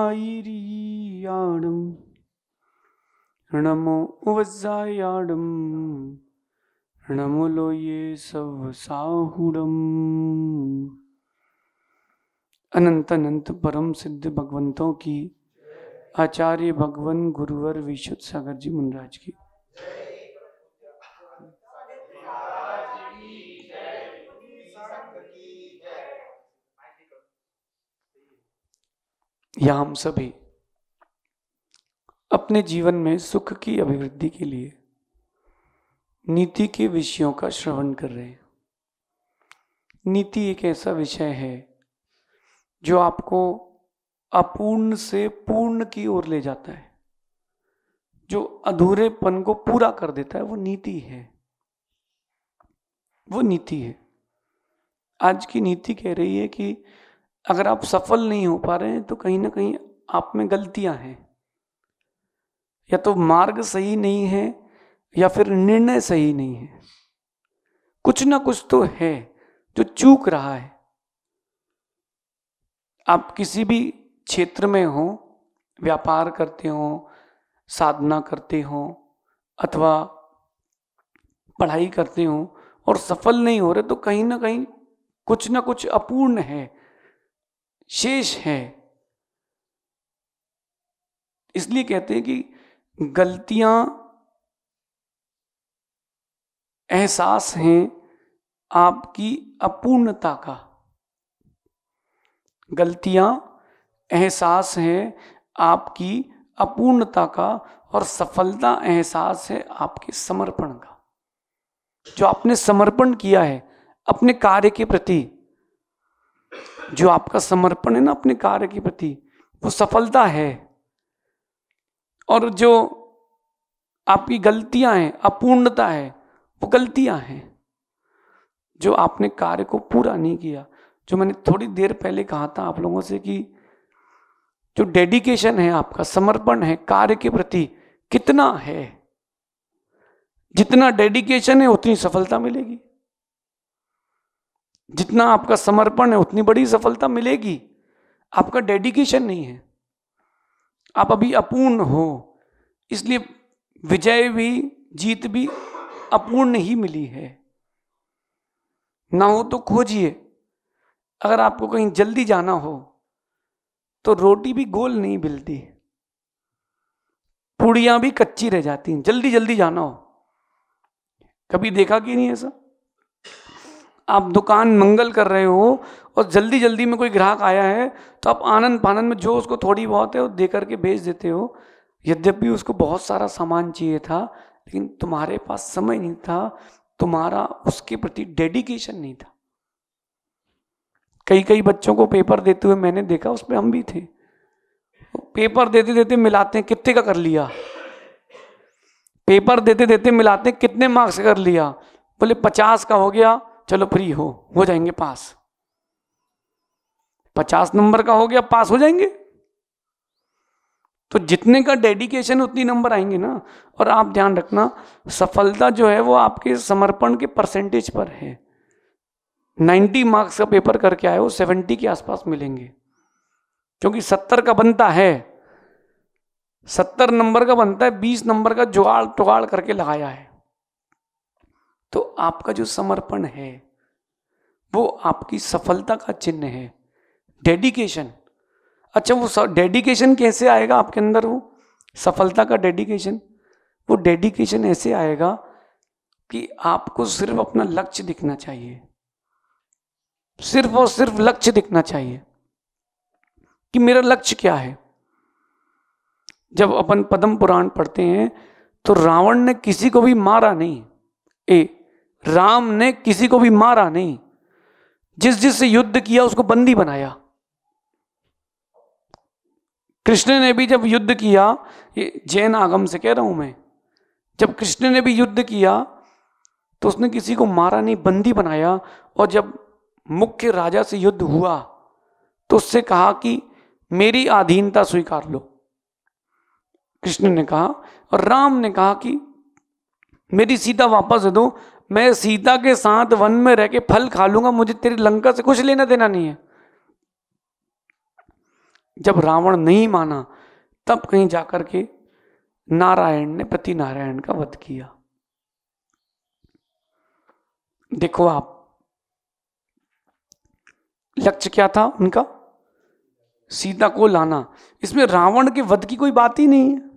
ആയിരീയാടും नमो വസായാടും नमो लोये सव साहुडम अनंत अनंत परम सिद्ध भगवंतों की आचार्य भगवान गुरुवर विशुद्ध सागर जी मुनराज की या हम सभी अपने जीवन में सुख की अभिवृद्धि के लिए नीति के विषयों का श्रवण कर रहे हैं नीति एक ऐसा विषय है जो आपको अपूर्ण से पूर्ण की ओर ले जाता है जो अधूरेपन को पूरा कर देता है वो नीति है वो नीति है आज की नीति कह रही है कि अगर आप सफल नहीं हो पा रहे हैं तो कहीं ना कहीं आप में गलतियां हैं या तो मार्ग सही नहीं है या फिर निर्णय सही नहीं है कुछ ना कुछ तो है जो चूक रहा है आप किसी भी क्षेत्र में हो व्यापार करते हो साधना करते हो अथवा पढ़ाई करते हो और सफल नहीं हो रहे तो कहीं ना कहीं कुछ ना कुछ अपूर्ण है शेष है इसलिए कहते हैं कि गलतियां एहसास हैं आपकी अपूर्णता का गलतियां एहसास हैं आपकी अपूर्णता का और सफलता एहसास है आपके समर्पण का जो आपने समर्पण किया है अपने कार्य के प्रति जो आपका समर्पण है ना अपने कार्य के प्रति वो सफलता है और जो आपकी गलतियां हैं अपूर्णता है वो गलतियां हैं जो आपने कार्य को पूरा नहीं किया जो मैंने थोड़ी देर पहले कहा था आप लोगों से कि जो डेडिकेशन है आपका समर्पण है कार्य के प्रति कितना है जितना डेडिकेशन है उतनी सफलता मिलेगी जितना आपका समर्पण है उतनी बड़ी सफलता मिलेगी आपका डेडिकेशन नहीं है आप अभी अपूर्ण हो इसलिए विजय भी जीत भी अपूर्ण ही मिली है ना हो तो खोजिए अगर आपको कहीं जल्दी जाना हो तो रोटी भी गोल नहीं मिलती पूड़ियां भी कच्ची रह जाती हैं जल्दी जल्दी जाना हो कभी देखा कि नहीं ऐसा आप दुकान मंगल कर रहे हो और जल्दी जल्दी में कोई ग्राहक आया है तो आप आनंद पानंद में जो उसको थोड़ी बहुत है वो दे करके भेज देते हो यद्यपि उसको बहुत सारा सामान चाहिए था लेकिन तुम्हारे पास समय नहीं था तुम्हारा उसके प्रति डेडिकेशन नहीं था कई कई बच्चों को पेपर देते हुए मैंने देखा उसमें हम भी थे पेपर देते देते मिलाते हैं कितने का कर लिया पेपर देते देते मिलाते हैं कितने मार्क्स कर लिया बोले पचास का हो गया चलो फ्री हो हो जाएंगे पास पचास नंबर का हो गया पास हो जाएंगे तो जितने का डेडिकेशन उतनी नंबर आएंगे ना और आप ध्यान रखना सफलता जो है वो आपके समर्पण के परसेंटेज पर है 90 मार्क्स का पेपर करके आए हो 70 के आसपास मिलेंगे क्योंकि 70 का बनता है 70 नंबर का बनता है 20 नंबर का जुगाड़ टुगाड़ करके लगाया है तो आपका जो समर्पण है वो आपकी सफलता का चिन्ह है डेडिकेशन अच्छा वो डेडिकेशन कैसे आएगा आपके अंदर वो सफलता का डेडिकेशन वो डेडिकेशन ऐसे आएगा कि आपको सिर्फ अपना लक्ष्य दिखना चाहिए सिर्फ और सिर्फ लक्ष्य दिखना चाहिए कि मेरा लक्ष्य क्या है जब अपन पद्म पुराण पढ़ते हैं तो रावण ने किसी को भी मारा नहीं ए राम ने किसी को भी मारा नहीं जिस जिस से युद्ध किया उसको बंदी बनाया कृष्ण ने भी जब युद्ध किया ये जैन आगम से कह रहा हूं मैं जब कृष्ण ने भी युद्ध किया तो उसने किसी को मारा नहीं बंदी बनाया और जब मुख्य राजा से युद्ध हुआ तो उससे कहा कि मेरी आधीनता स्वीकार लो कृष्ण ने कहा और राम ने कहा कि मेरी सीता वापस दे दो मैं सीता के साथ वन में रह के फल खा लूंगा मुझे तेरी लंका से कुछ लेना देना नहीं है जब रावण नहीं माना तब कहीं जाकर के नारायण ने पति नारायण का वध किया देखो आप लक्ष्य क्या था उनका सीता को लाना इसमें रावण के वध की कोई बात ही नहीं है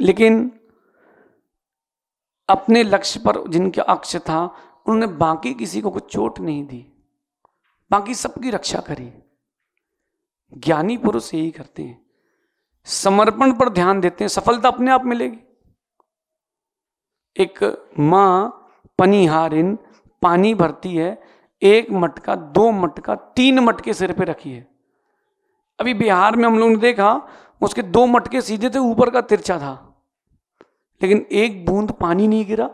लेकिन अपने लक्ष्य पर जिनके अक्ष था उन्होंने बाकी किसी को कुछ चोट नहीं दी बाकी सबकी रक्षा करी ज्ञानी पुरुष यही करते हैं समर्पण पर ध्यान देते हैं सफलता अपने आप मिलेगी एक मां पनिहारिन पानी भरती है एक मटका दो मटका तीन मटके सिर पे रखी है अभी बिहार में हम लोगों ने देखा उसके दो मटके सीधे थे ऊपर का तिरछा था लेकिन एक बूंद पानी नहीं गिरा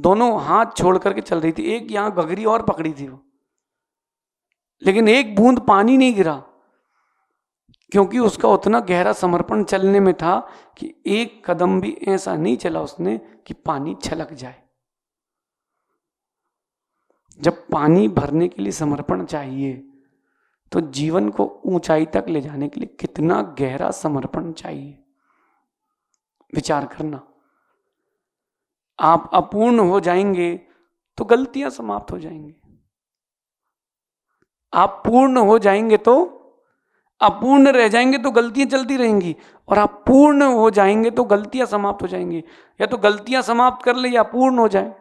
दोनों हाथ छोड़ करके चल रही थी एक यहां गगरी और पकड़ी थी वो लेकिन एक बूंद पानी नहीं गिरा क्योंकि उसका उतना गहरा समर्पण चलने में था कि एक कदम भी ऐसा नहीं चला उसने कि पानी छलक जाए जब पानी भरने के लिए समर्पण चाहिए तो जीवन को ऊंचाई तक ले जाने के लिए कितना गहरा समर्पण चाहिए विचार करना आप अपूर्ण हो जाएंगे तो गलतियां समाप्त हो जाएंगी आप पूर्ण हो जाएंगे तो अपूर्ण रह जाएंगे तो गलतियां चलती रहेंगी और आप पूर्ण हो जाएंगे तो गलतियां समाप्त हो जाएंगी या तो गलतियां समाप्त कर ले या पूर्ण हो जाए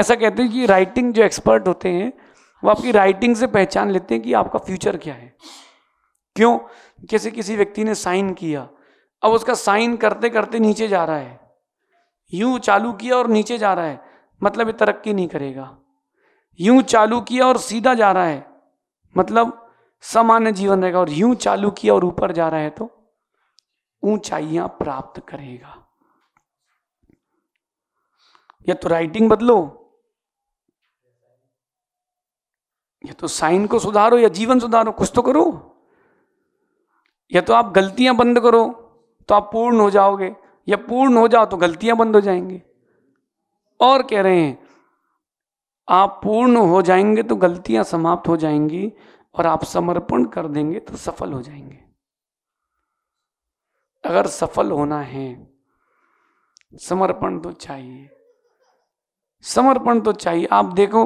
ऐसा कहते हैं कि राइटिंग जो एक्सपर्ट होते हैं वो आपकी राइटिंग से पहचान लेते हैं कि आपका फ्यूचर क्या है क्यों जैसे किसी व्यक्ति ने साइन किया अब उसका साइन करते करते नीचे जा रहा है यूं चालू किया और नीचे जा रहा है मतलब ये तरक्की नहीं करेगा यूं चालू किया और सीधा जा रहा है मतलब सामान्य जीवन रहेगा और यूं चालू किया और ऊपर जा रहा है तो ऊंचाइयां प्राप्त करेगा या तो राइटिंग बदलो या तो साइन को सुधारो या जीवन सुधारो कुछ तो करो या तो आप गलतियां बंद करो तो आप पूर्ण हो जाओगे या पूर्ण हो जाओ तो गलतियां बंद हो जाएंगे और कह रहे हैं आप पूर्ण हो जाएंगे तो गलतियां समाप्त हो जाएंगी और आप समर्पण कर देंगे तो सफल हो जाएंगे अगर सफल होना है समर्पण तो चाहिए समर्पण तो चाहिए आप देखो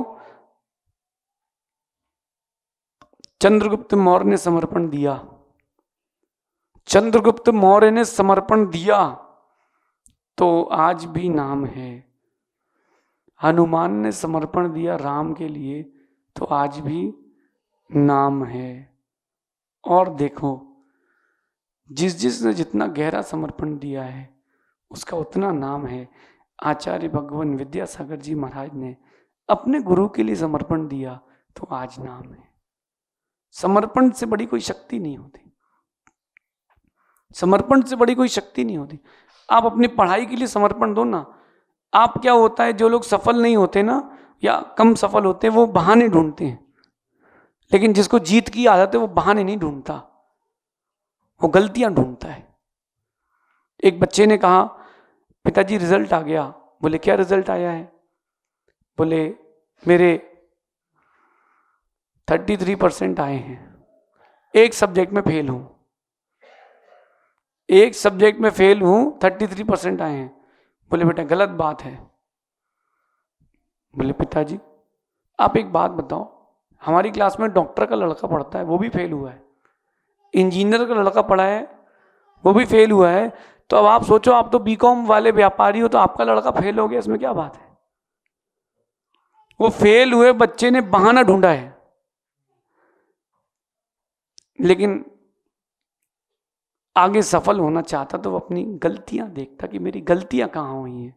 चंद्रगुप्त मौर्य ने समर्पण दिया चंद्रगुप्त मौर्य ने समर्पण दिया तो आज भी नाम है हनुमान ने समर्पण दिया राम के लिए तो आज भी नाम है और देखो जिस जिस ने जितना गहरा समर्पण दिया है उसका उतना नाम है आचार्य भगवान विद्यासागर जी महाराज ने अपने गुरु के लिए समर्पण दिया तो आज नाम है समर्पण से बड़ी कोई शक्ति नहीं होती समर्पण से बड़ी कोई शक्ति नहीं होती आप अपनी पढ़ाई के लिए समर्पण दो ना आप क्या होता है जो लोग सफल नहीं होते ना या कम सफल होते हैं वो बहाने ढूंढते हैं लेकिन जिसको जीत की आदत है वो बहाने नहीं ढूंढता वो गलतियां ढूंढता है एक बच्चे ने कहा पिताजी रिजल्ट आ गया बोले क्या रिजल्ट आया है बोले मेरे थर्टी थ्री परसेंट आए हैं एक सब्जेक्ट में फेल हूं एक सब्जेक्ट में फेल हूं थर्टी थ्री परसेंट आए हैं बोले बेटा गलत बात है बोले पिताजी आप एक बात बताओ हमारी क्लास में डॉक्टर का लड़का पढ़ता है वो भी फेल हुआ है इंजीनियर का लड़का पढ़ा है वो भी फेल हुआ है तो अब आप सोचो आप तो बीकॉम वाले व्यापारी हो तो आपका लड़का फेल हो गया इसमें क्या बात है वो फेल हुए बच्चे ने बहाना ढूंढा है लेकिन आगे सफल होना चाहता तो वो अपनी गलतियां देखता कि मेरी गलतियां कहाँ हुई हैं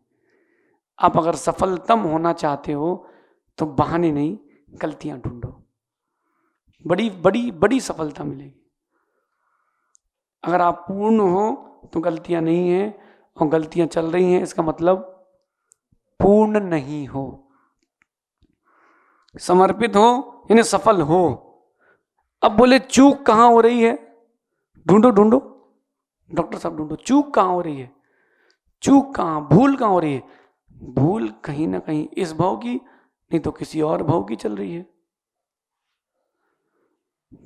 आप अगर सफलतम होना चाहते हो तो बहाने नहीं गलतियां ढूंढो बड़ी बड़ी बड़ी सफलता मिलेगी अगर आप पूर्ण हो तो गलतियां नहीं हैं और गलतियां चल रही हैं इसका मतलब पूर्ण नहीं हो समर्पित हो यानी सफल हो अब बोले चूक कहाँ हो रही है ढूंढो ढूंढो डॉक्टर साहब ढूंढो चूक कहाँ हो रही है चूक कहाँ भूल कहाँ हो रही है भूल कहीं ना कहीं इस भाव की नहीं तो किसी और भाव की चल रही है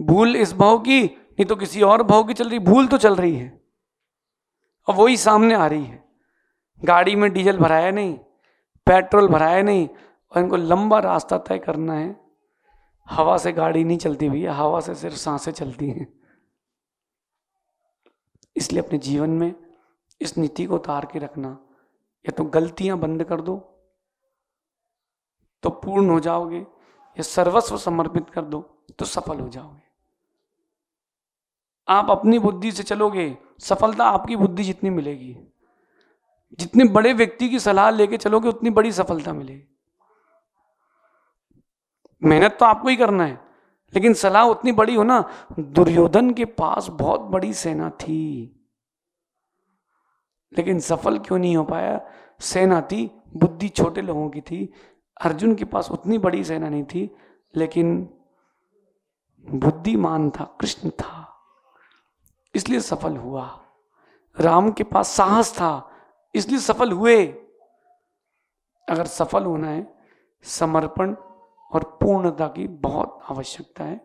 भूल इस भाव की नहीं तो किसी और भाव की चल रही भूल तो चल रही है और वही सामने आ रही है गाड़ी में डीजल भराया नहीं पेट्रोल भराया नहीं और इनको लंबा रास्ता तय करना है हवा से गाड़ी नहीं चलती भैया हवा से सिर्फ सांसें चलती हैं इसलिए अपने जीवन में इस नीति को उतार के रखना या तो गलतियां बंद कर दो तो पूर्ण हो जाओगे या सर्वस्व समर्पित कर दो तो सफल हो जाओगे आप अपनी बुद्धि से चलोगे सफलता आपकी बुद्धि जितनी मिलेगी जितने बड़े व्यक्ति की सलाह लेके चलोगे उतनी बड़ी सफलता मिलेगी मेहनत तो आपको ही करना है लेकिन सलाह उतनी बड़ी हो ना दुर्योधन के पास बहुत बड़ी सेना थी लेकिन सफल क्यों नहीं हो पाया सेना थी बुद्धि छोटे लोगों की थी अर्जुन के पास उतनी बड़ी सेना नहीं थी लेकिन बुद्धिमान था कृष्ण था इसलिए सफल हुआ राम के पास साहस था इसलिए सफल हुए अगर सफल होना है समर्पण और पूर्णता की बहुत आवश्यकता है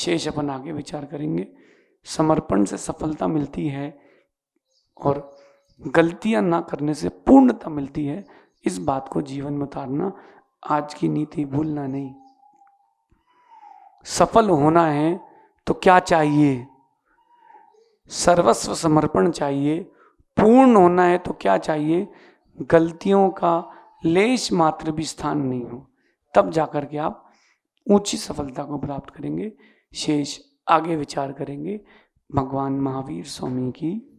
शेष अपन आगे विचार करेंगे समर्पण से सफलता मिलती है और गलतियां ना करने से पूर्णता मिलती है इस बात को जीवन में उतारना आज की नीति भूलना नहीं सफल होना है तो क्या चाहिए सर्वस्व समर्पण चाहिए पूर्ण होना है तो क्या चाहिए गलतियों का लेश मात्र भी स्थान नहीं हो तब जाकर के आप ऊंची सफलता को प्राप्त करेंगे शेष आगे विचार करेंगे भगवान महावीर स्वामी की